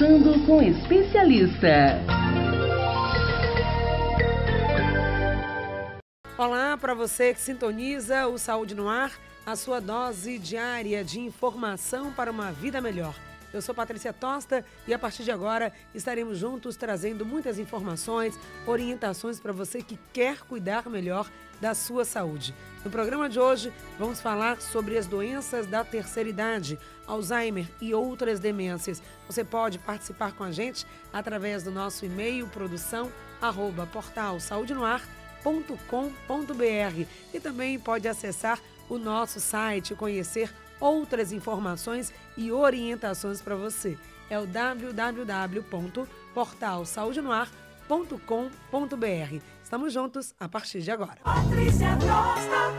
Conversando com especialista. Olá para você que sintoniza o Saúde no Ar, a sua dose diária de informação para uma vida melhor. Eu sou Patrícia Tosta e a partir de agora estaremos juntos trazendo muitas informações, orientações para você que quer cuidar melhor da sua saúde. No programa de hoje, vamos falar sobre as doenças da terceira idade, Alzheimer e outras demências. Você pode participar com a gente através do nosso e-mail produção@portalsaudenoar.com.br e também pode acessar o nosso site e conhecer outras informações e orientações para você. É o www.portalsaudenoar.com.br. Estamos juntos a partir de agora. Patrícia Costa.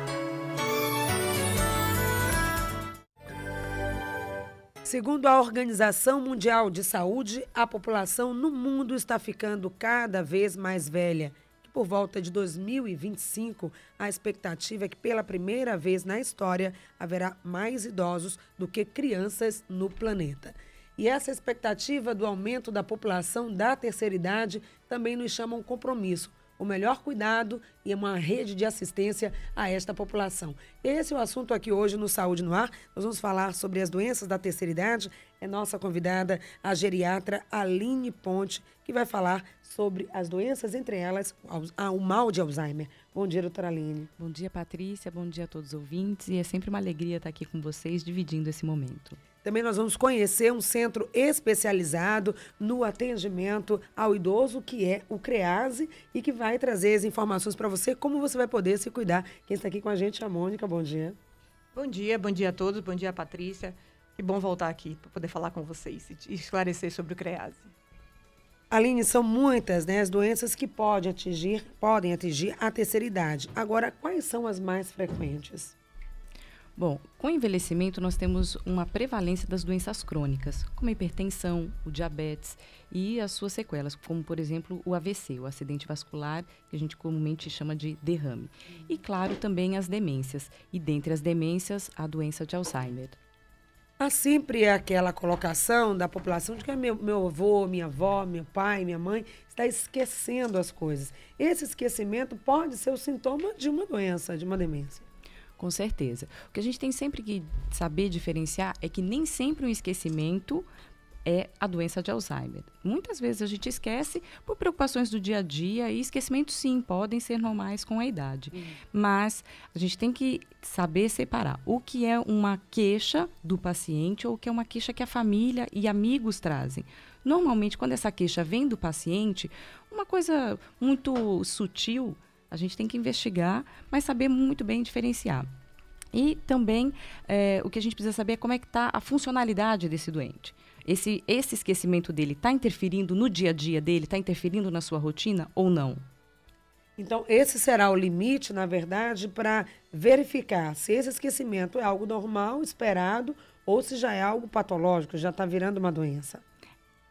Segundo a Organização Mundial de Saúde, a população no mundo está ficando cada vez mais velha. Por volta de 2025, a expectativa é que pela primeira vez na história haverá mais idosos do que crianças no planeta. E essa expectativa do aumento da população da terceira idade também nos chama um compromisso o melhor cuidado e uma rede de assistência a esta população. Esse é o assunto aqui hoje no Saúde no Ar. Nós vamos falar sobre as doenças da terceira idade. É nossa convidada, a geriatra Aline Ponte, que vai falar sobre as doenças, entre elas ah, o mal de Alzheimer. Bom dia, doutora Aline. Bom dia, Patrícia. Bom dia a todos os ouvintes. E é sempre uma alegria estar aqui com vocês, dividindo esse momento. Também nós vamos conhecer um centro especializado no atendimento ao idoso, que é o CREASE, e que vai trazer as informações para você, como você vai poder se cuidar. Quem está aqui com a gente é a Mônica. Bom dia. Bom dia, bom dia a todos, bom dia, Patrícia. Que bom voltar aqui para poder falar com vocês e esclarecer sobre o CREASE. Aline, são muitas né, as doenças que podem atingir, podem atingir a terceira idade. Agora, quais são as mais frequentes? Bom, com o envelhecimento nós temos uma prevalência das doenças crônicas, como a hipertensão, o diabetes e as suas sequelas, como por exemplo o AVC, o acidente vascular, que a gente comumente chama de derrame. E claro, também as demências, e dentre as demências, a doença de Alzheimer. Há sempre aquela colocação da população de que ah, meu, meu avô, minha avó, meu pai, minha mãe está esquecendo as coisas. Esse esquecimento pode ser o sintoma de uma doença, de uma demência com certeza. O que a gente tem sempre que saber diferenciar é que nem sempre o um esquecimento é a doença de Alzheimer. Muitas vezes a gente esquece por preocupações do dia a dia e esquecimentos sim podem ser normais com a idade, uhum. mas a gente tem que saber separar o que é uma queixa do paciente ou o que é uma queixa que a família e amigos trazem. Normalmente quando essa queixa vem do paciente, uma coisa muito sutil a gente tem que investigar, mas saber muito bem diferenciar. E também é, o que a gente precisa saber é como é que está a funcionalidade desse doente. Esse, esse esquecimento dele está interferindo no dia a dia dele, está interferindo na sua rotina ou não? Então, esse será o limite, na verdade, para verificar se esse esquecimento é algo normal, esperado, ou se já é algo patológico, já está virando uma doença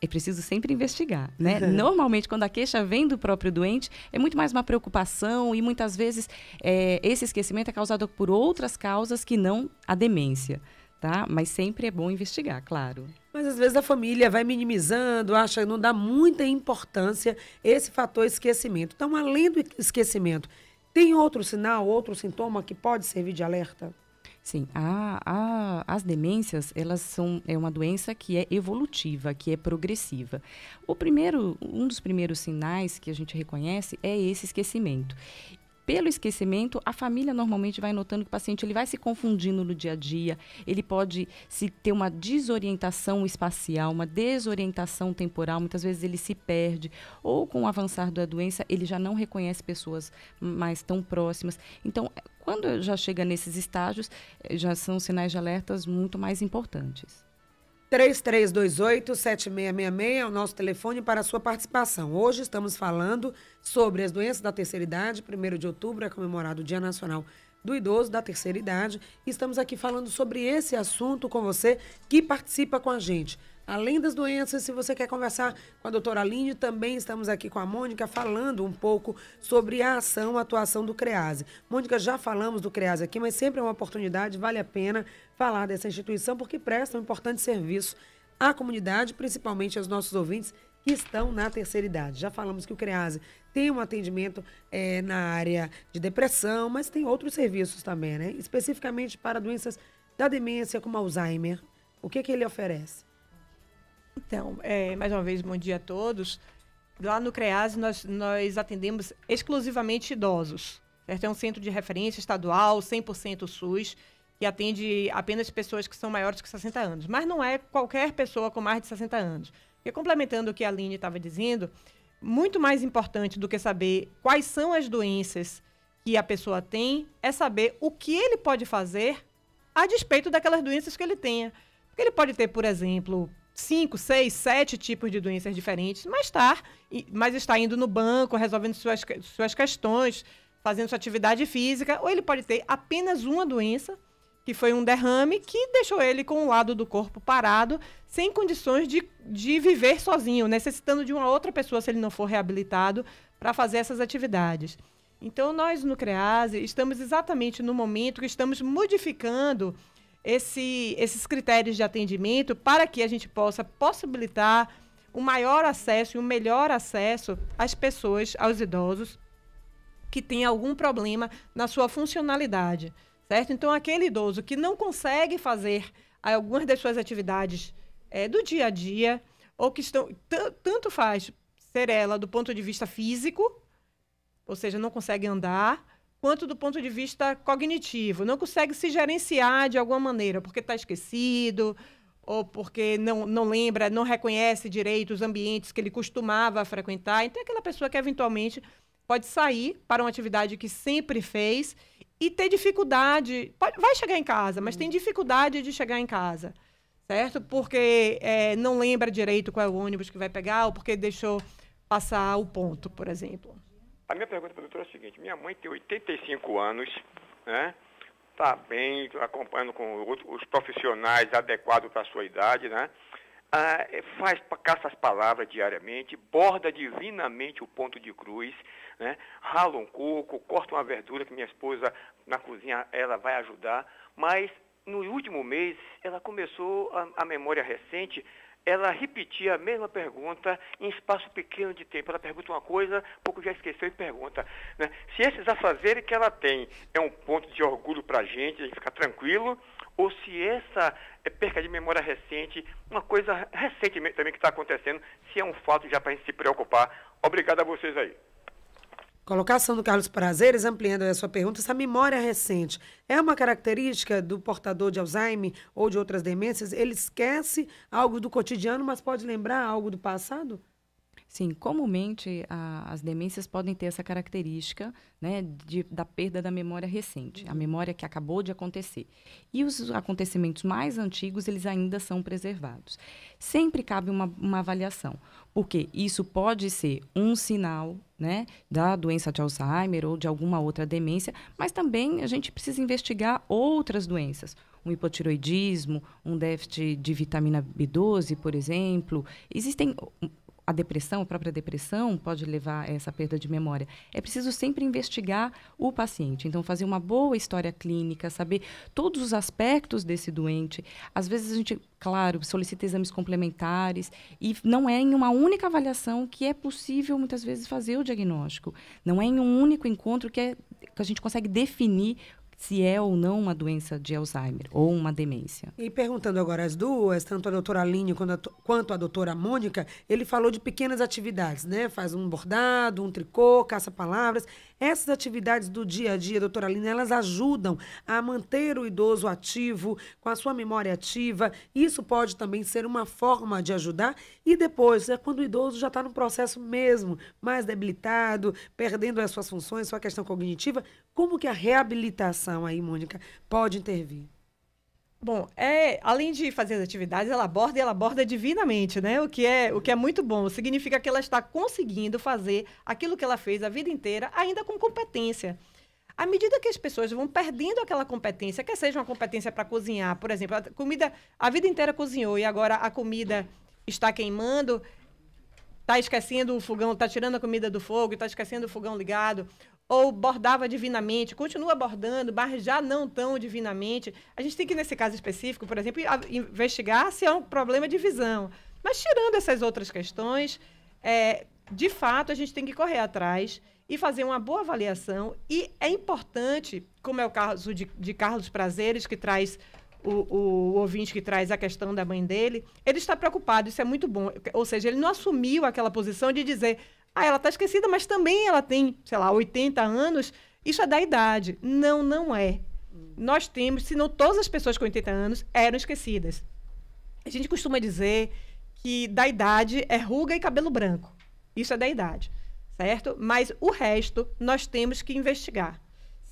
é preciso sempre investigar, né? Uhum. Normalmente, quando a queixa vem do próprio doente, é muito mais uma preocupação e muitas vezes é, esse esquecimento é causado por outras causas que não a demência, tá? Mas sempre é bom investigar, claro. Mas às vezes a família vai minimizando, acha que não dá muita importância esse fator esquecimento. Então, além do esquecimento, tem outro sinal, outro sintoma que pode servir de alerta? Sim, a, a, as demências, elas são é uma doença que é evolutiva, que é progressiva. O primeiro, um dos primeiros sinais que a gente reconhece é esse esquecimento pelo esquecimento, a família normalmente vai notando que o paciente ele vai se confundindo no dia a dia, ele pode se ter uma desorientação espacial, uma desorientação temporal, muitas vezes ele se perde, ou com o avançar da doença, ele já não reconhece pessoas mais tão próximas. Então, quando já chega nesses estágios, eh, já são sinais de alertas muito mais importantes. 3328-7666 é o nosso telefone para a sua participação. Hoje estamos falando sobre as doenças da terceira idade. 1 de outubro é comemorado o Dia Nacional do Idoso da Terceira Idade. estamos aqui falando sobre esse assunto com você que participa com a gente. Além das doenças, se você quer conversar com a doutora Aline, também estamos aqui com a Mônica falando um pouco sobre a ação, a atuação do CREASE. Mônica, já falamos do CREASE aqui, mas sempre é uma oportunidade, vale a pena falar dessa instituição, porque presta um importante serviço à comunidade, principalmente aos nossos ouvintes que estão na terceira idade. Já falamos que o CREASE tem um atendimento é, na área de depressão, mas tem outros serviços também, né? Especificamente para doenças da demência, como Alzheimer. O que, que ele oferece? Então, é, mais uma vez, bom dia a todos. Lá no CREASE, nós, nós atendemos exclusivamente idosos. Certo? É um centro de referência estadual, 100% SUS, que atende apenas pessoas que são maiores que 60 anos. Mas não é qualquer pessoa com mais de 60 anos. E complementando o que a Aline estava dizendo, muito mais importante do que saber quais são as doenças que a pessoa tem, é saber o que ele pode fazer a despeito daquelas doenças que ele tenha. Porque ele pode ter, por exemplo, cinco, seis, sete tipos de doenças diferentes, mas está, mas está indo no banco, resolvendo suas, suas questões, fazendo sua atividade física, ou ele pode ter apenas uma doença, que foi um derrame, que deixou ele com o lado do corpo parado, sem condições de, de viver sozinho, necessitando de uma outra pessoa, se ele não for reabilitado, para fazer essas atividades. Então, nós no CREASE estamos exatamente no momento que estamos modificando esse, esses critérios de atendimento para que a gente possa possibilitar um maior acesso e um melhor acesso às pessoas, aos idosos que têm algum problema na sua funcionalidade, certo? Então, aquele idoso que não consegue fazer algumas das suas atividades é, do dia a dia, ou que estão. Tanto faz ser ela do ponto de vista físico, ou seja, não consegue andar, quanto do ponto de vista cognitivo. Não consegue se gerenciar de alguma maneira, porque está esquecido, ou porque não, não lembra, não reconhece direito os ambientes que ele costumava frequentar. Então, é aquela pessoa que eventualmente pode sair para uma atividade que sempre fez e ter dificuldade. Pode, vai chegar em casa, mas tem uhum. dificuldade de chegar em casa, certo? Porque é, não lembra direito qual é o ônibus que vai pegar ou porque deixou passar o ponto, por exemplo. A minha pergunta para o doutor é a seguinte: minha mãe tem 85 anos, né? Está bem, acompanhando com os profissionais adequados para a sua idade, né? Ah, faz caça as palavras diariamente, borda divinamente o ponto de cruz, né? rala um coco, corta uma verdura que minha esposa na cozinha ela vai ajudar, mas no último mês ela começou a, a memória recente ela repetia a mesma pergunta em espaço pequeno de tempo. Ela pergunta uma coisa, pouco já esqueceu e pergunta. Né? Se esses afazeres que ela tem é um ponto de orgulho para a gente, a gente ficar tranquilo, ou se essa é, perca de memória recente, uma coisa recentemente também que está acontecendo, se é um fato já para a gente se preocupar. Obrigado a vocês aí. Colocação do Carlos Prazeres, ampliando a sua pergunta, essa memória recente é uma característica do portador de Alzheimer ou de outras demências? Ele esquece algo do cotidiano, mas pode lembrar algo do passado? Sim, comumente a, as demências podem ter essa característica né, de, da perda da memória recente, a uhum. memória que acabou de acontecer. E os acontecimentos mais antigos, eles ainda são preservados. Sempre cabe uma, uma avaliação, porque isso pode ser um sinal né, da doença de Alzheimer ou de alguma outra demência, mas também a gente precisa investigar outras doenças, um hipotiroidismo, um déficit de vitamina B12, por exemplo. Existem a depressão, a própria depressão, pode levar a essa perda de memória. É preciso sempre investigar o paciente. Então, fazer uma boa história clínica, saber todos os aspectos desse doente. Às vezes, a gente, claro, solicita exames complementares e não é em uma única avaliação que é possível, muitas vezes, fazer o diagnóstico. Não é em um único encontro que, é, que a gente consegue definir se é ou não uma doença de Alzheimer ou uma demência. E perguntando agora as duas, tanto a doutora Aline quanto a, quanto a doutora Mônica, ele falou de pequenas atividades, né? Faz um bordado, um tricô, caça-palavras. Essas atividades do dia a dia, doutora Aline, elas ajudam a manter o idoso ativo, com a sua memória ativa. Isso pode também ser uma forma de ajudar. E depois, é quando o idoso já está no processo mesmo, mais debilitado, perdendo as suas funções, sua questão cognitiva, como que a reabilitação aí, Mônica, pode intervir? Bom, é, além de fazer as atividades, ela aborda e ela aborda divinamente, né? O que é, o que é muito bom. Significa que ela está conseguindo fazer aquilo que ela fez a vida inteira, ainda com competência. À medida que as pessoas vão perdendo aquela competência, quer seja uma competência para cozinhar, por exemplo, a comida, a vida inteira cozinhou e agora a comida está queimando, está esquecendo o fogão, está tirando a comida do fogo, está esquecendo o fogão ligado, ou bordava divinamente, continua bordando, mas já não tão divinamente. A gente tem que, nesse caso específico, por exemplo, investigar se é um problema de visão. Mas tirando essas outras questões, é, de fato, a gente tem que correr atrás e fazer uma boa avaliação. E é importante, como é o caso de, de Carlos Prazeres, que traz o, o, o, ouvinte que traz a questão da mãe dele, ele está preocupado, isso é muito bom. Ou seja, ele não assumiu aquela posição de dizer, ah, ela está esquecida, mas também ela tem, sei lá, 80 anos. Isso é da idade. Não, não é. Hum. Nós temos, se não todas as pessoas com 80 anos eram esquecidas. A gente costuma dizer que da idade é ruga e cabelo branco. Isso é da idade, certo? Mas o resto nós temos que investigar.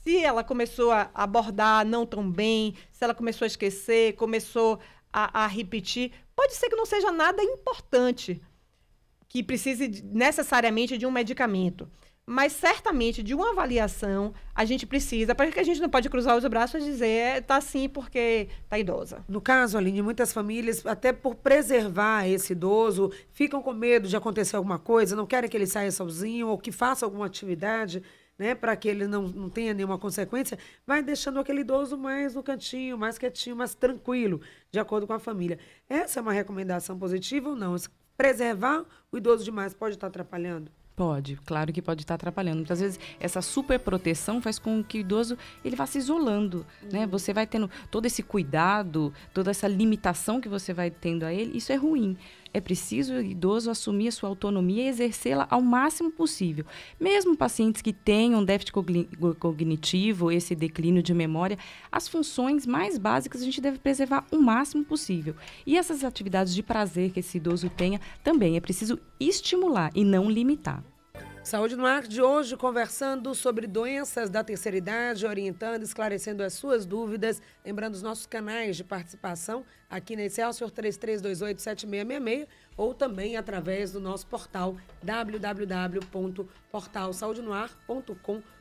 Se ela começou a abordar não tão bem, se ela começou a esquecer, começou a, a repetir, pode ser que não seja nada importante, que precise necessariamente de um medicamento. Mas certamente de uma avaliação a gente precisa, para que a gente não pode cruzar os braços e dizer está é, assim porque está idosa. No caso, Aline, muitas famílias, até por preservar esse idoso, ficam com medo de acontecer alguma coisa, não querem que ele saia sozinho ou que faça alguma atividade. Né, para que ele não, não tenha nenhuma consequência, vai deixando aquele idoso mais no cantinho, mais quietinho, mais tranquilo, de acordo com a família. Essa é uma recomendação positiva ou não? preservar o idoso demais pode estar tá atrapalhando? Pode, claro que pode estar tá atrapalhando. Muitas vezes essa super proteção faz com que o idoso ele vá se isolando, uhum. né? Você vai tendo todo esse cuidado, toda essa limitação que você vai tendo a ele, isso é ruim. É preciso o idoso assumir a sua autonomia e exercê-la ao máximo possível. Mesmo pacientes que tenham déficit cognitivo, esse declínio de memória, as funções mais básicas a gente deve preservar o máximo possível. E essas atividades de prazer que esse idoso tenha também é preciso estimular e não limitar. Saúde no Ar de hoje, conversando sobre doenças da terceira idade, orientando, esclarecendo as suas dúvidas, lembrando os nossos canais de participação aqui na Excelsior 33287666 ou também através do nosso portal www.portalsaudenoar.com.br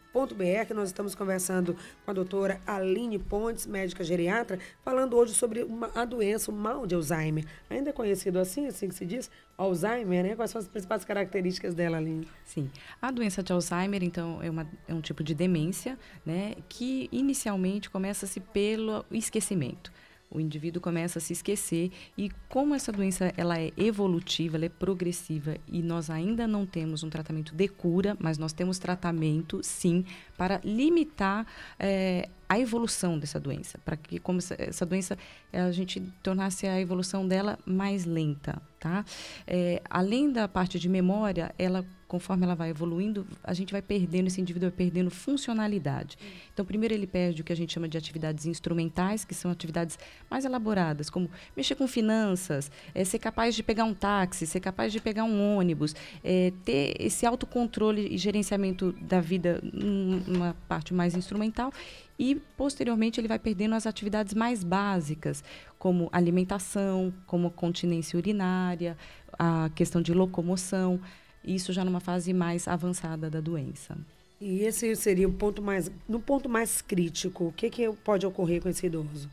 que nós estamos conversando com a doutora Aline Pontes, médica geriatra, falando hoje sobre uma, a doença, o mal de Alzheimer. Ainda é conhecido assim, assim que se diz? Alzheimer, né? Quais são as principais características dela, Aline? Sim. A doença de Alzheimer, então, é, uma, é um tipo de demência, né? Que inicialmente começa-se pelo esquecimento o indivíduo começa a se esquecer e como essa doença ela é evolutiva, ela é progressiva e nós ainda não temos um tratamento de cura, mas nós temos tratamento sim para limitar é, a evolução dessa doença, para que como essa doença eh, a gente tornasse a evolução dela mais lenta, tá? É, além da parte de memória, ela conforme ela vai evoluindo, a gente vai perdendo, esse indivíduo vai perdendo funcionalidade. Então, primeiro ele perde o que a gente chama de atividades instrumentais, que são atividades mais elaboradas, como mexer com finanças, é, ser capaz de pegar um táxi, ser capaz de pegar um ônibus, é, ter esse autocontrole e gerenciamento da vida numa parte mais instrumental e posteriormente ele vai perdendo as atividades mais básicas, como alimentação, como continência urinária, a questão de locomoção isso já numa fase mais avançada da doença. E esse seria o ponto mais, no ponto mais crítico, o que, que pode ocorrer com esse idoso?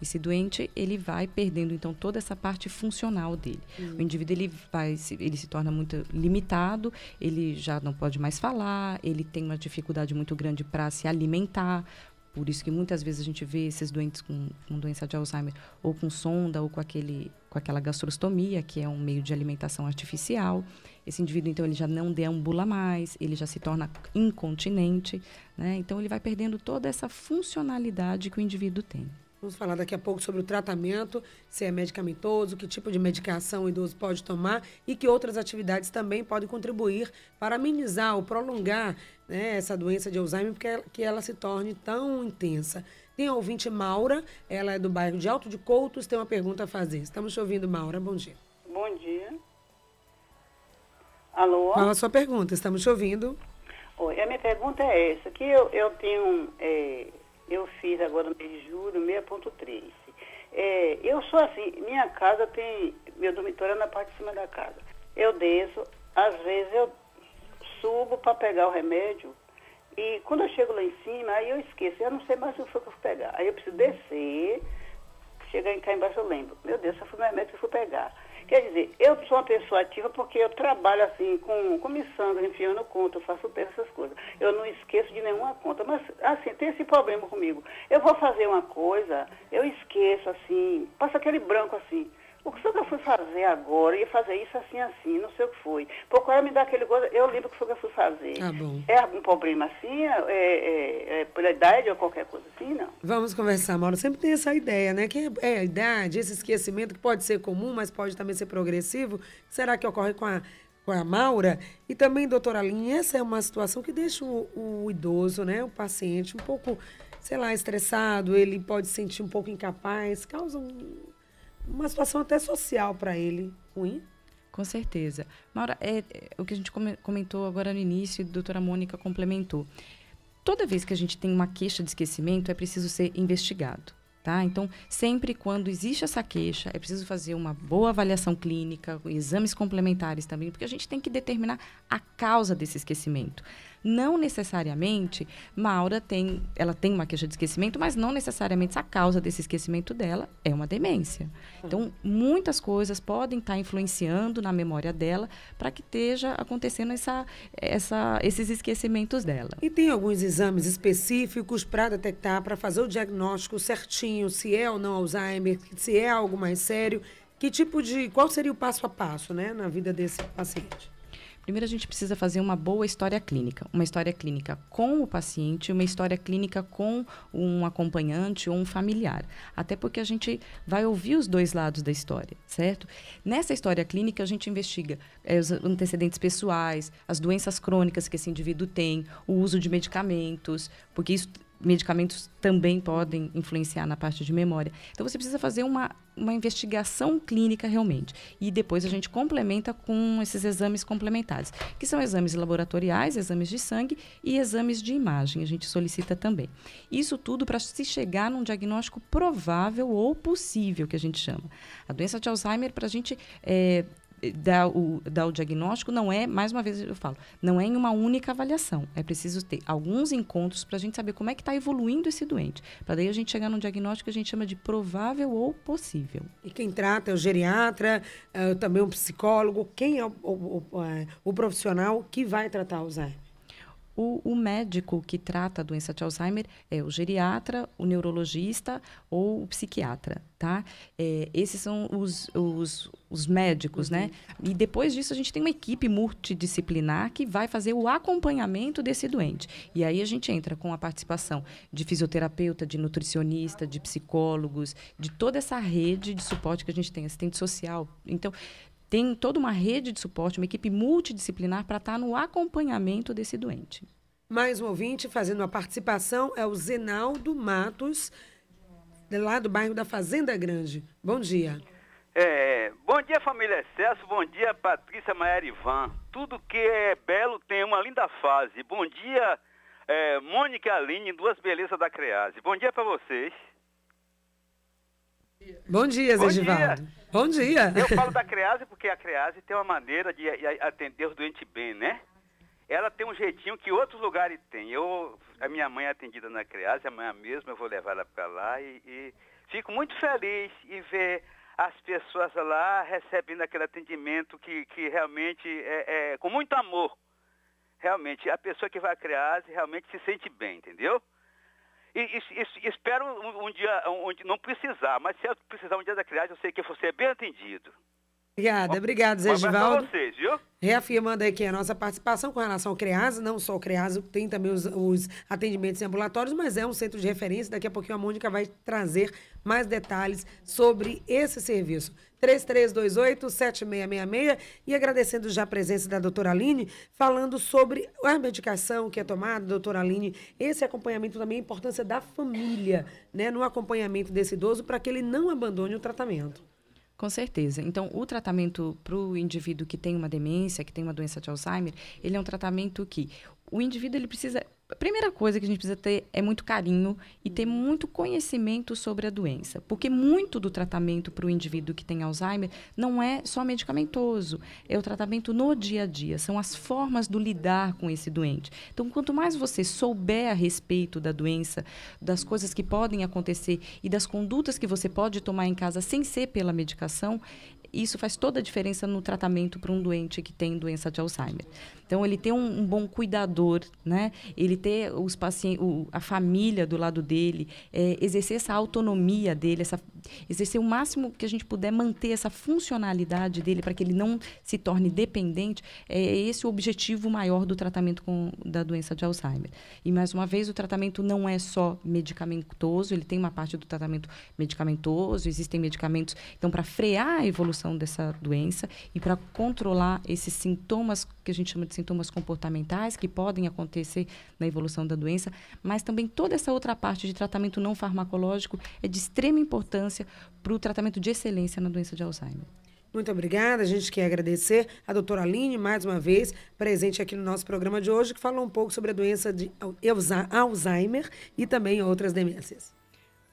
Esse doente, ele vai perdendo então toda essa parte funcional dele. Uhum. O indivíduo ele vai ele se torna muito limitado, ele já não pode mais falar, ele tem uma dificuldade muito grande para se alimentar. Por isso que muitas vezes a gente vê esses doentes com, com doença de Alzheimer ou com sonda ou com aquele com aquela gastrostomia, que é um meio de alimentação artificial. Esse indivíduo, então, ele já não deambula mais, ele já se torna incontinente, né? Então, ele vai perdendo toda essa funcionalidade que o indivíduo tem. Vamos falar daqui a pouco sobre o tratamento, se é medicamentoso, que tipo de medicação o idoso pode tomar e que outras atividades também podem contribuir para amenizar ou prolongar né, essa doença de Alzheimer, porque ela, que ela se torne tão intensa. Tem a ouvinte Maura, ela é do bairro de Alto de Coutos, tem uma pergunta a fazer. Estamos te ouvindo, Maura. Bom dia. Bom dia. Alô? Qual a sua pergunta? Estamos te ouvindo. Oi, a minha pergunta é essa, que eu, eu tenho, é, eu fiz agora no mês de julho 6.3. É, eu sou assim, minha casa tem, meu dormitório é na parte de cima da casa. Eu desço, às vezes eu subo para pegar o remédio e quando eu chego lá em cima, aí eu esqueço, eu não sei mais o que foi que eu fui pegar. Aí eu preciso descer, chegar em cá embaixo eu lembro, meu Deus, só fui no remédio que eu fui pegar. Quer dizer, eu sou uma pessoa ativa porque eu trabalho assim, com comissão, enfiando conta, eu faço essas coisas. Eu não esqueço de nenhuma conta. Mas, assim, tem esse problema comigo. Eu vou fazer uma coisa, eu esqueço, assim, passa aquele branco assim o que foi que eu fui fazer agora? Eu ia fazer isso assim, assim, não sei o que foi. Procura é? me dar aquele gosto, eu lembro o que foi que eu fui fazer. Tá bom. é algum problema assim? É, é, é, é, pela idade ou qualquer coisa assim, não? Vamos conversar, Mauro. Sempre tem essa ideia, né? Que é, é a idade, esse esquecimento que pode ser comum, mas pode também ser progressivo. Será que ocorre com a, com a Maura? E também, doutora Aline, essa é uma situação que deixa o, o idoso, né? O paciente um pouco sei lá, estressado, ele pode se sentir um pouco incapaz, causa um, uma situação até social para ele ruim. Com certeza. Maura, é, é, o que a gente comentou agora no início e a doutora Mônica complementou. Toda vez que a gente tem uma queixa de esquecimento, é preciso ser investigado. Tá? Então, sempre quando existe essa queixa, é preciso fazer uma boa avaliação clínica, exames complementares também, porque a gente tem que determinar a causa desse esquecimento. Não necessariamente Maura tem, ela tem uma queixa de esquecimento, mas não necessariamente a causa desse esquecimento dela é uma demência. Então, muitas coisas podem estar tá influenciando na memória dela para que esteja acontecendo essa, essa, esses esquecimentos dela. E tem alguns exames específicos para detectar, para fazer o diagnóstico certinho, se é ou não Alzheimer, se é algo mais sério. Que tipo de. Qual seria o passo a passo, né, na vida desse paciente? Primeiro, a gente precisa fazer uma boa história clínica. Uma história clínica com o paciente, uma história clínica com um acompanhante ou um familiar. Até porque a gente vai ouvir os dois lados da história, certo? Nessa história clínica, a gente investiga é, os antecedentes pessoais, as doenças crônicas que esse indivíduo tem, o uso de medicamentos, porque isso medicamentos também podem influenciar na parte de memória. Então você precisa fazer uma, uma investigação clínica realmente. E depois a gente complementa com esses exames complementares, que são exames laboratoriais, exames de sangue e exames de imagem, a gente solicita também. Isso tudo para se chegar num diagnóstico provável ou possível, que a gente chama. A doença de Alzheimer, para a gente. É, dar o, dar o diagnóstico não é, mais uma vez eu falo, não é em uma única avaliação. É preciso ter alguns encontros para a gente saber como é que está evoluindo esse doente. Para daí a gente chegar num diagnóstico que a gente chama de provável ou possível. E quem trata é o geriatra, é, também um psicólogo, quem é o, o, o, é, o profissional que vai tratar o Alzheimer? o, o, médico que trata a doença de Alzheimer é o geriatra, o neurologista ou o psiquiatra, tá? É, esses são os, os, os médicos, uhum. né? E depois disso a gente tem uma equipe multidisciplinar que vai fazer o acompanhamento desse doente. E aí a gente entra com a participação de fisioterapeuta, de nutricionista, de psicólogos, de toda essa rede de suporte que a gente tem, assistente social. Então, tem toda uma rede de suporte, uma equipe multidisciplinar para estar tá no acompanhamento desse doente. Mais um ouvinte fazendo uma participação é o Zenaldo Matos, lá do bairro da Fazenda Grande. Bom dia. É, bom dia, família Excesso. Bom dia, Patrícia Maier Ivan. Tudo que é belo tem uma linda fase. Bom dia, é, Mônica Aline, duas belezas da Crease. Bom dia para vocês. Bom dia, Zé Bom Dia. Bom dia. Eu falo da Crease porque a Crease tem uma maneira de atender os doentes bem, né? Ela tem um jeitinho que outros lugares têm. Eu, a minha mãe é atendida na Crease, amanhã é mesmo eu vou levar ela para lá e, e fico muito feliz e ver as pessoas lá recebendo aquele atendimento que, que realmente é, é, com muito amor. Realmente, a pessoa que vai à Crease realmente se sente bem, entendeu? E, e, e espero um, um, dia, um, não precisar, mas se eu precisar um dia da criança, eu sei que você é bem atendido. Obrigada, Bom, obrigado, Zé Givaldo. vocês, viu? Reafirmando aqui a nossa participação com relação ao CREAS, não só o CREAS, tem também os, os atendimentos ambulatórios, mas é um centro de referência. Daqui a pouquinho a Mônica vai trazer mais detalhes sobre esse serviço. 3328-7666 e agradecendo já a presença da doutora Aline, falando sobre a medicação que é tomada, doutora Aline, esse acompanhamento também, a importância da família né, no acompanhamento desse idoso para que ele não abandone o tratamento. Com certeza. Então, o tratamento para o indivíduo que tem uma demência, que tem uma doença de Alzheimer, ele é um tratamento que o indivíduo ele precisa a primeira coisa que a gente precisa ter é muito carinho e ter muito conhecimento sobre a doença, porque muito do tratamento para o indivíduo que tem Alzheimer não é só medicamentoso, é o tratamento no dia a dia, são as formas do lidar com esse doente. Então, quanto mais você souber a respeito da doença, das coisas que podem acontecer e das condutas que você pode tomar em casa sem ser pela medicação, isso faz toda a diferença no tratamento para um doente que tem doença de Alzheimer. Então, ele ter um, um bom cuidador, né? Ele ter os pacientes, a família do lado dele, é, exercer essa autonomia dele, essa exercer o máximo que a gente puder manter essa funcionalidade dele para que ele não se torne dependente, é esse o objetivo maior do tratamento com, da doença de Alzheimer. E mais uma vez, o tratamento não é só medicamentoso, ele tem uma parte do tratamento medicamentoso, existem medicamentos então para frear a evolução dessa doença e para controlar esses sintomas que a gente chama de sintomas comportamentais que podem acontecer na evolução da doença, mas também toda essa outra parte de tratamento não farmacológico é de extrema importância importância para o tratamento de excelência na doença de Alzheimer. Muito obrigada. A gente quer agradecer a doutora Aline, mais uma vez, presente aqui no nosso programa de hoje, que falou um pouco sobre a doença de Alzheimer e também outras demências.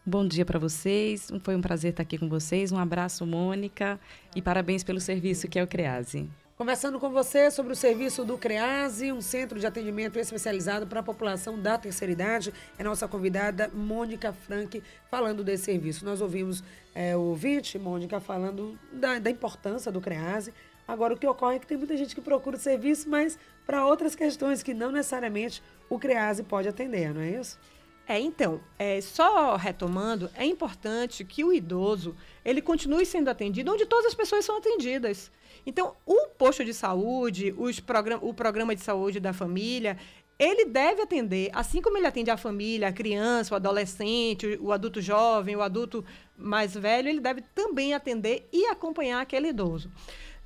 Bom dia para vocês. Foi um prazer estar aqui com vocês. Um abraço, Mônica, e parabéns pelo serviço que é o CREASE. Começando com você sobre o serviço do CREASE, um centro de atendimento especializado para a população da terceira idade, é nossa convidada Mônica Frank falando desse serviço. Nós ouvimos é, o ouvinte, Mônica, falando da, da importância do CREASE. Agora, o que ocorre é que tem muita gente que procura o serviço, mas para outras questões que não necessariamente o CREASE pode atender, não é isso? É, então, é, só retomando, é importante que o idoso ele continue sendo atendido onde todas as pessoas são atendidas. Então, o posto de saúde, os program o programa de saúde da família, ele deve atender, assim como ele atende a família, a criança, o adolescente, o adulto jovem, o adulto mais velho, ele deve também atender e acompanhar aquele idoso.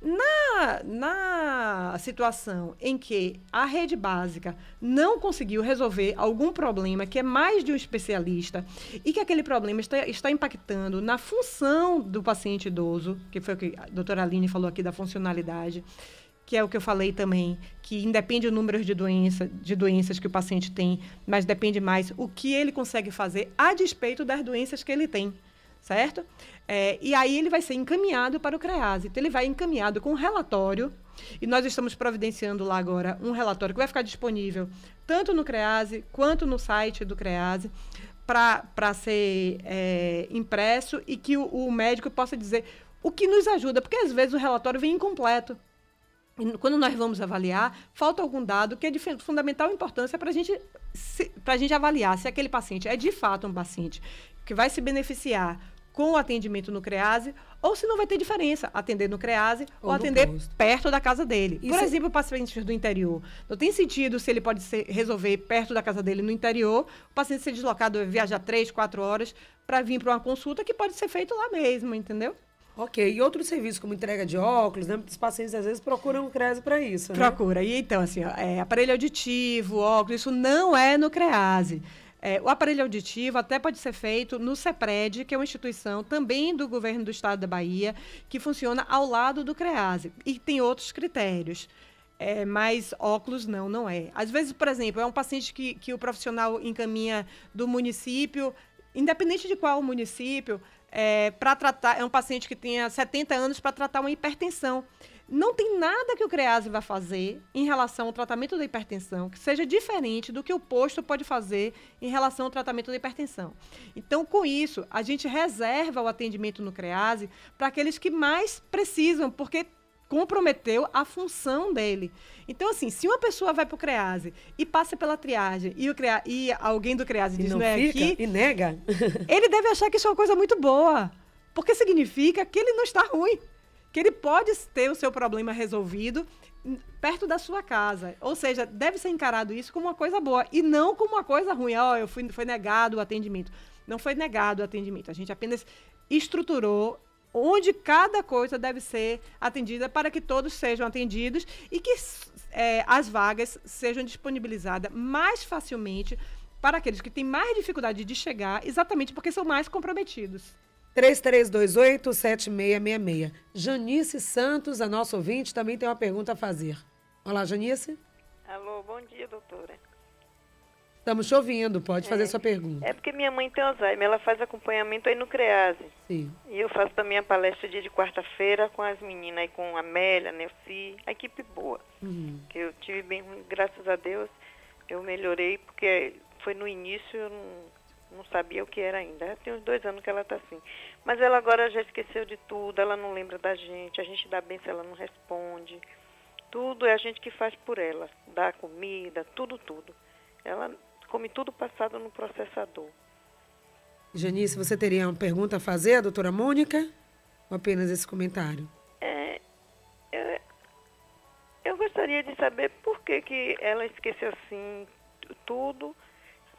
Na, na situação em que a rede básica não conseguiu resolver algum problema que é mais de um especialista e que aquele problema está, está impactando na função do paciente idoso, que foi o que a doutora Aline falou aqui da funcionalidade, que é o que eu falei também, que independe o número de, doença, de doenças que o paciente tem, mas depende mais o que ele consegue fazer a despeito das doenças que ele tem certo? É, e aí ele vai ser encaminhado para o Crease, Então, ele vai encaminhado com um relatório, e nós estamos providenciando lá agora um relatório que vai ficar disponível tanto no Crease quanto no site do Crease para ser é, impresso e que o, o médico possa dizer o que nos ajuda, porque às vezes o relatório vem incompleto quando nós vamos avaliar, falta algum dado que é de fundamental importância para gente, a gente avaliar se aquele paciente é de fato um paciente que vai se beneficiar com o atendimento no CREASE, ou se não vai ter diferença, atender no CREASE ou, ou atender posto. perto da casa dele. Isso Por exemplo, é... pacientes do interior. Não tem sentido se ele pode ser, resolver perto da casa dele no interior, o paciente ser deslocado, viajar três, quatro horas para vir para uma consulta que pode ser feito lá mesmo, entendeu? Ok, e outros serviços como entrega de óculos, né? Os pacientes às vezes procuram o CREASE para isso, né? Procura. E então, assim, é, aparelho auditivo, óculos, isso não é no CREASE. É, o aparelho auditivo até pode ser feito no CEPRED, que é uma instituição também do governo do estado da Bahia, que funciona ao lado do CREASE e tem outros critérios. É, mas óculos não, não é. Às vezes, por exemplo, é um paciente que, que o profissional encaminha do município, independente de qual município, é, para tratar, é um paciente que tenha 70 anos para tratar uma hipertensão não tem nada que o CREASE vai fazer em relação ao tratamento da hipertensão que seja diferente do que o posto pode fazer em relação ao tratamento da hipertensão. Então, com isso, a gente reserva o atendimento no CREASE para aqueles que mais precisam, porque comprometeu a função dele. Então, assim, se uma pessoa vai para o CREASE e passa pela triagem e, o CREA, e alguém do CREASE diz, não, não é fica, aqui... E nega. Ele deve achar que isso é uma coisa muito boa, porque significa que ele não está ruim que ele pode ter o seu problema resolvido perto da sua casa. Ou seja, deve ser encarado isso como uma coisa boa e não como uma coisa ruim. Ó, oh, eu fui foi negado o atendimento. Não foi negado o atendimento. A gente apenas estruturou onde cada coisa deve ser atendida para que todos sejam atendidos e que é, as vagas sejam disponibilizadas mais facilmente para aqueles que têm mais dificuldade de chegar, exatamente porque são mais comprometidos. 3328-7666. Janice Santos, a nossa ouvinte, também tem uma pergunta a fazer. Olá, Janice. Alô, bom dia, doutora. Estamos chovendo, pode é. fazer sua pergunta. É porque minha mãe tem Alzheimer, ela faz acompanhamento aí no CREASE. Sim. E eu faço também a palestra dia de quarta-feira com as meninas, aí com a Amélia, Nelci, a equipe boa. Uhum. Que eu tive bem, graças a Deus, eu melhorei, porque foi no início eu não não sabia o que era ainda. Tem uns dois anos que ela está assim. Mas ela agora já esqueceu de tudo, ela não lembra da gente, a gente dá benção, ela não responde. Tudo é a gente que faz por ela, dá comida, tudo, tudo. Ela come tudo passado no processador. Janice, você teria uma pergunta a fazer à doutora Mônica? Ou apenas esse comentário? É, eu gostaria de saber por que, que ela esqueceu assim tudo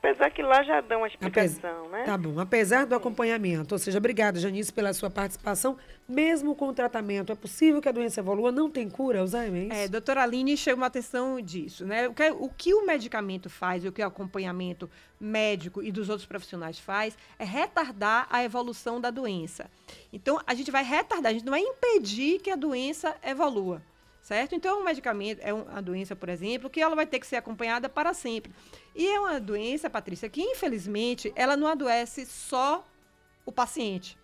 Apesar que lá já dão a explicação, né? Tá bom. Apesar do acompanhamento, ou seja, obrigada, Janice, pela sua participação. Mesmo com o tratamento, é possível que a doença evolua? Não tem cura, Alzheimer? É, é doutora Aline chama a atenção disso, né? O que, é, o que o medicamento faz, e o que o acompanhamento médico e dos outros profissionais faz, é retardar a evolução da doença. Então, a gente vai retardar, a gente não vai impedir que a doença evolua certo? Então, é um medicamento, é uma doença, por exemplo, que ela vai ter que ser acompanhada para sempre. E é uma doença, Patrícia, que infelizmente ela não adoece só o paciente.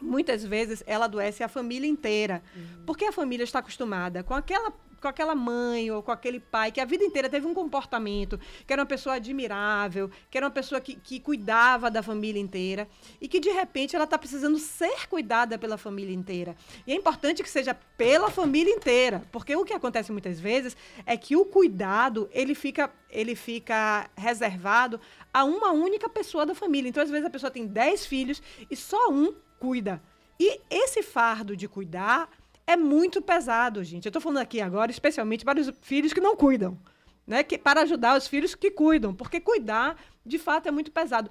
Muitas vezes ela adoece a família inteira, uhum. porque a família está acostumada com aquela com aquela mãe ou com aquele pai que a vida inteira teve um comportamento, que era uma pessoa admirável, que era uma pessoa que, que cuidava da família inteira e que de repente ela está precisando ser cuidada pela família inteira. E é importante que seja pela família inteira, porque o que acontece muitas vezes é que o cuidado ele fica ele fica reservado a uma única pessoa da família. Então às vezes a pessoa tem 10 filhos e só um cuida. E esse fardo de cuidar é muito pesado, gente. Eu estou falando aqui agora, especialmente para os filhos que não cuidam, né? Que, para ajudar os filhos que cuidam, porque cuidar, de fato, é muito pesado.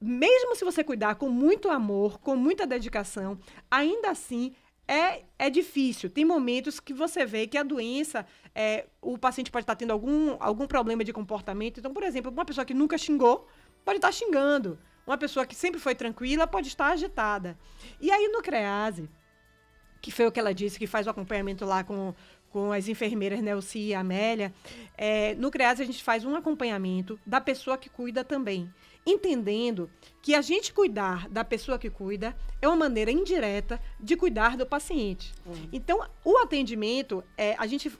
Mesmo se você cuidar com muito amor, com muita dedicação, ainda assim é, é difícil. Tem momentos que você vê que a doença, é, o paciente pode estar tendo algum, algum problema de comportamento. Então, por exemplo, uma pessoa que nunca xingou pode estar xingando. Uma pessoa que sempre foi tranquila pode estar agitada. E aí no CREASE, que foi o que ela disse, que faz o acompanhamento lá com, com as enfermeiras Nelci né, e Amélia, é, no CREAS a gente faz um acompanhamento da pessoa que cuida também, entendendo que a gente cuidar da pessoa que cuida é uma maneira indireta de cuidar do paciente. Hum. Então, o atendimento, é, a gente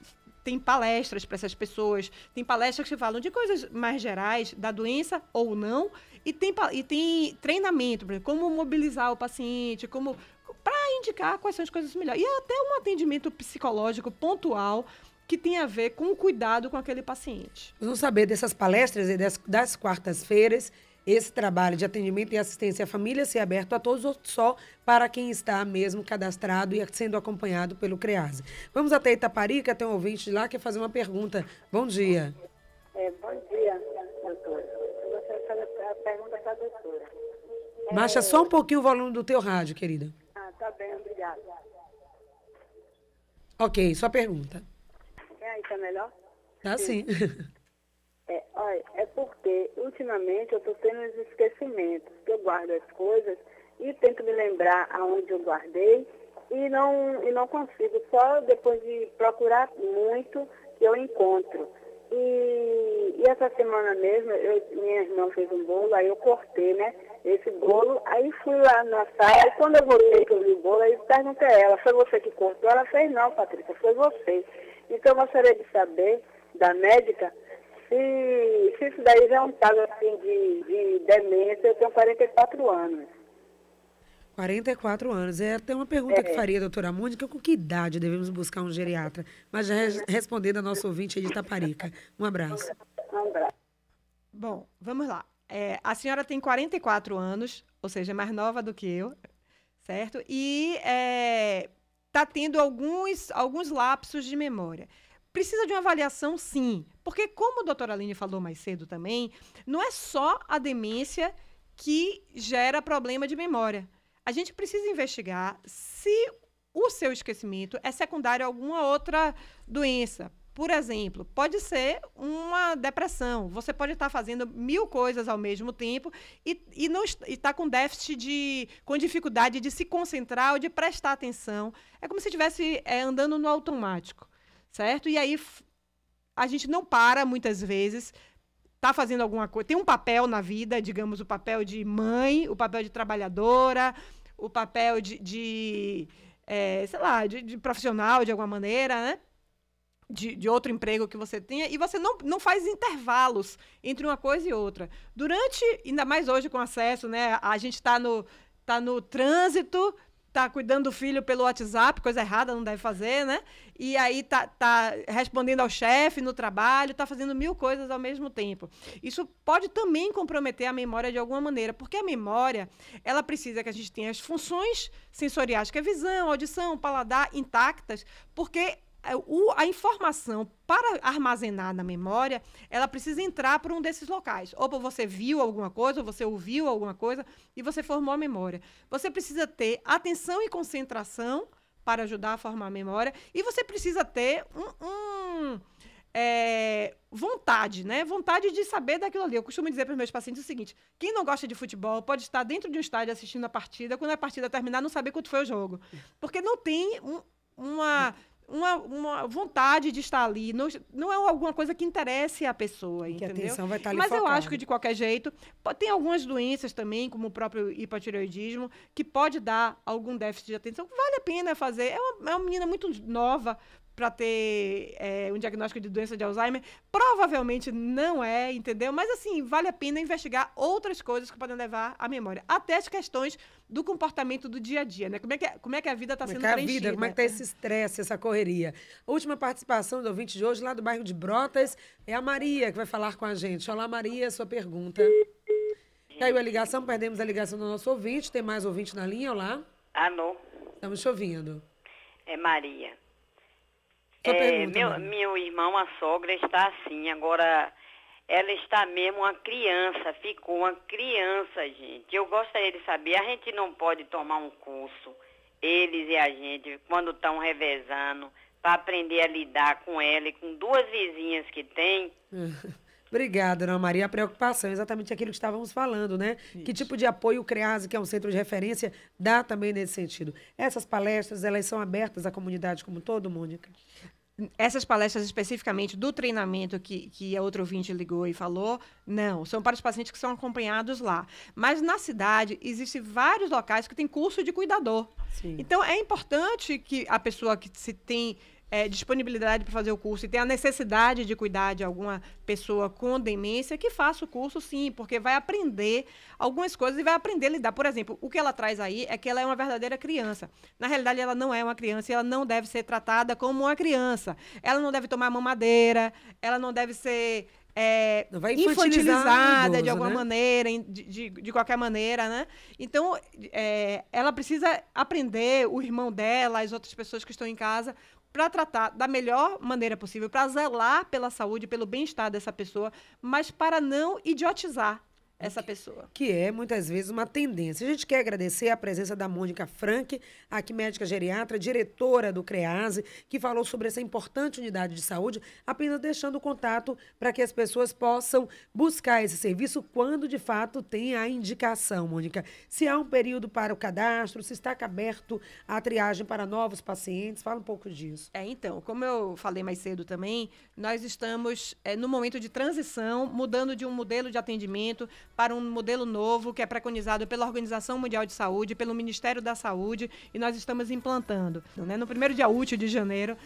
tem palestras para essas pessoas, tem palestras que falam de coisas mais gerais, da doença ou não, e tem, e tem treinamento, como mobilizar o paciente, como indicar quais são as coisas melhores. E até um atendimento psicológico pontual que tem a ver com o cuidado com aquele paciente. vamos saber dessas palestras e das, das quartas-feiras esse trabalho de atendimento e assistência à família ser aberto a todos só para quem está mesmo cadastrado e sendo acompanhado pelo CREASE. Vamos até Itaparica, tem um ouvinte lá que quer fazer uma pergunta. Bom dia. É, bom dia, doutora. Eu gostaria de fazer a pergunta para a doutora. Baixa só um pouquinho o volume do teu rádio, querida. Ok, sua pergunta. É, aí tá melhor? Tá sim. sim. É, olha, é porque ultimamente eu estou tendo uns esquecimentos, que eu guardo as coisas e tento me lembrar aonde eu guardei e não, e não consigo, só depois de procurar muito que eu encontro. E, e essa semana mesmo, eu, minha irmã fez um bolo, aí eu cortei, né? esse bolo. Aí fui lá na sala, e quando eu voltei que eu vi o bolo, aí perguntei a ela, foi você que cortou? Ela fez, não, Patrícia, foi você. Então eu gostaria de saber da médica se, se isso daí já é um caso assim de, de demência, eu tenho 44 anos. 44 anos. É até uma pergunta é. que faria, doutora Mônica, com que idade devemos buscar um geriatra? Mas já res, respondendo a nosso ouvinte aí de Taparica. Um abraço. Um abraço. Bom, vamos lá. É, a senhora tem 44 anos, ou seja, é mais nova do que eu, certo? E está é, tá tendo alguns, alguns lapsos de memória. Precisa de uma avaliação, sim, porque, como a doutora Aline falou mais cedo também, não é só a demência que gera problema de memória. A gente precisa investigar se o seu esquecimento é secundário a alguma outra doença, por exemplo, pode ser uma depressão. Você pode estar fazendo mil coisas ao mesmo tempo e, e não está tá com déficit de. com dificuldade de se concentrar ou de prestar atenção. É como se estivesse é, andando no automático, certo? E aí a gente não para muitas vezes está fazendo alguma coisa, tem um papel na vida, digamos, o papel de mãe, o papel de trabalhadora, o papel de, de é, sei lá, de, de, profissional de alguma maneira, né? de, de, outro emprego que você tenha e você não, não faz intervalos entre uma coisa e outra. Durante, ainda mais hoje com acesso, né? A gente está no, tá no trânsito, está cuidando do filho pelo WhatsApp, coisa errada, não deve fazer, né? E aí está tá respondendo ao chefe no trabalho, está fazendo mil coisas ao mesmo tempo. Isso pode também comprometer a memória de alguma maneira, porque a memória, ela precisa que a gente tenha as funções sensoriais, que é visão, audição, paladar, intactas, porque é, a informação para armazenar na memória, ela precisa entrar por um desses locais. Ou você viu alguma coisa, ou você ouviu alguma coisa e você formou a memória. Você precisa ter atenção e concentração para ajudar a formar a memória e você precisa ter um, um é, vontade, né? Vontade de saber daquilo ali. Eu costumo dizer para os meus pacientes o seguinte: quem não gosta de futebol pode estar dentro de um estádio assistindo a partida, quando a partida terminar, não saber quanto foi o jogo, porque não tem um, uma uma vontade de estar ali. Não, não é alguma coisa que interesse a pessoa, que entendeu? Atenção vai estar ali Mas focada. eu acho que, de qualquer jeito, tem algumas doenças também, como o próprio hipotireoidismo, que pode dar algum déficit de atenção. Vale a pena fazer. É uma, é uma menina muito nova para ter é, um diagnóstico de doença de Alzheimer? Provavelmente não é, entendeu? Mas assim, vale a pena investigar outras coisas que podem levar à memória. Até as questões do comportamento do dia a dia, né? Como é que, é, como é que a vida está é sendo é preenchida? Vida, como é que está esse estresse, essa correria? A última participação do ouvinte de hoje, lá do bairro de Brotas, é a Maria que vai falar com a gente. Olá, Maria, sua pergunta. Caiu a ligação, perdemos a ligação do nosso ouvinte. Tem mais ouvinte na linha, olá. Alô. Estamos te ouvindo. É Maria. É, meu, né? meu irmão, a sogra, está assim. Agora, ela está mesmo uma criança, ficou uma criança, gente. Eu gostaria é de saber, a gente não pode tomar um curso, eles e a gente, quando estão revezando, para aprender a lidar com ela e com duas vizinhas que tem. Obrigada, Ana Maria. A preocupação é exatamente aquilo que estávamos falando, né? Isso. Que tipo de apoio o CREASE, que é um centro de referência, dá também nesse sentido? Essas palestras, elas são abertas à comunidade como todo, Mônica? essas palestras especificamente do treinamento que, que a outra ouvinte ligou e falou, não, são para os pacientes que são acompanhados lá. Mas na cidade existem vários locais que tem curso de cuidador. Sim. Então é importante que a pessoa que se tem é, disponibilidade para fazer o curso e tem a necessidade de cuidar de alguma pessoa com demência, que faça o curso sim, porque vai aprender algumas coisas e vai aprender a lidar. Por exemplo, o que ela traz aí é que ela é uma verdadeira criança. Na realidade, ela não é uma criança e ela não deve ser tratada como uma criança. Ela não deve tomar mamadeira, ela não deve ser é, infantilizada idoso, de alguma né? maneira, de, de, de, qualquer maneira, né? Então, é, ela precisa aprender, o irmão dela, as outras pessoas que estão em casa, para tratar da melhor maneira possível, para zelar pela saúde, pelo bem-estar dessa pessoa, mas para não idiotizar essa pessoa. Que é, muitas vezes, uma tendência. A gente quer agradecer a presença da Mônica Frank, aqui médica geriatra, diretora do CREASE, que falou sobre essa importante unidade de saúde, apenas deixando o contato para que as pessoas possam buscar esse serviço quando, de fato, tem a indicação, Mônica. Se há um período para o cadastro, se está aberto a triagem para novos pacientes, fala um pouco disso. É, então, como eu falei mais cedo também, nós estamos é, no momento de transição, mudando de um modelo de atendimento para um modelo novo que é preconizado pela Organização Mundial de Saúde, pelo Ministério da Saúde, e nós estamos implantando. Né? No primeiro dia útil de janeiro,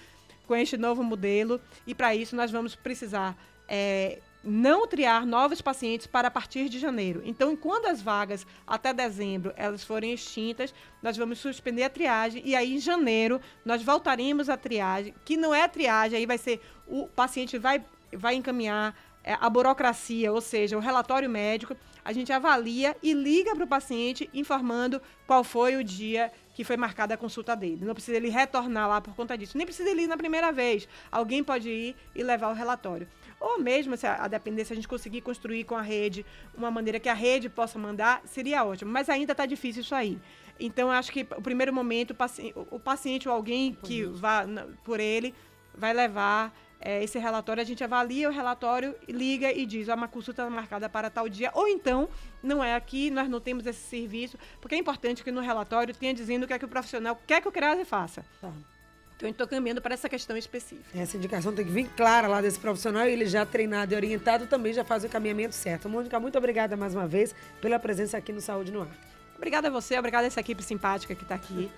com este novo modelo, e para isso nós vamos precisar. É, não triar novos pacientes para a partir de janeiro. Então, quando as vagas até dezembro elas forem extintas, nós vamos suspender a triagem e aí em janeiro nós voltaremos à triagem, que não é a triagem, aí vai ser o paciente vai vai encaminhar é, a burocracia, ou seja, o relatório médico, a gente avalia e liga para o paciente informando qual foi o dia que foi marcada a consulta dele. Não precisa ele retornar lá por conta disso, nem precisa ele ir na primeira vez. Alguém pode ir e levar o relatório. Ou mesmo, se a, a dependência a gente conseguir construir com a rede uma maneira que a rede possa mandar, seria ótimo. Mas ainda está difícil isso aí. Então, acho que o primeiro momento, o paciente, o paciente ou alguém que vá por ele vai levar é, esse relatório, a gente avalia o relatório, liga e diz, ó, uma consulta tá marcada para tal dia, ou então, não é aqui, nós não temos esse serviço, porque é importante que no relatório tenha dizendo o que é que o profissional quer que o CRASE faça. Tá. Então, estou tá caminhando para essa questão específica. Essa indicação tem que vir clara lá desse profissional, ele já treinado e orientado também já faz o caminhamento certo. Mônica, muito obrigada mais uma vez pela presença aqui no Saúde no Ar. Obrigada a você, obrigada a essa equipe simpática que está aqui.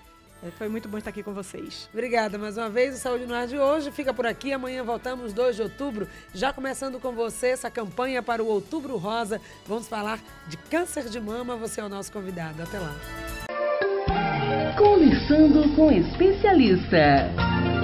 É, foi muito bom estar aqui com vocês. Obrigada mais uma vez. O Saúde no Ar de hoje fica por aqui. Amanhã voltamos, 2 de outubro. Já começando com você essa campanha para o Outubro Rosa. Vamos falar de câncer de mama. Você é o nosso convidado. Até lá. Conversando com especialista.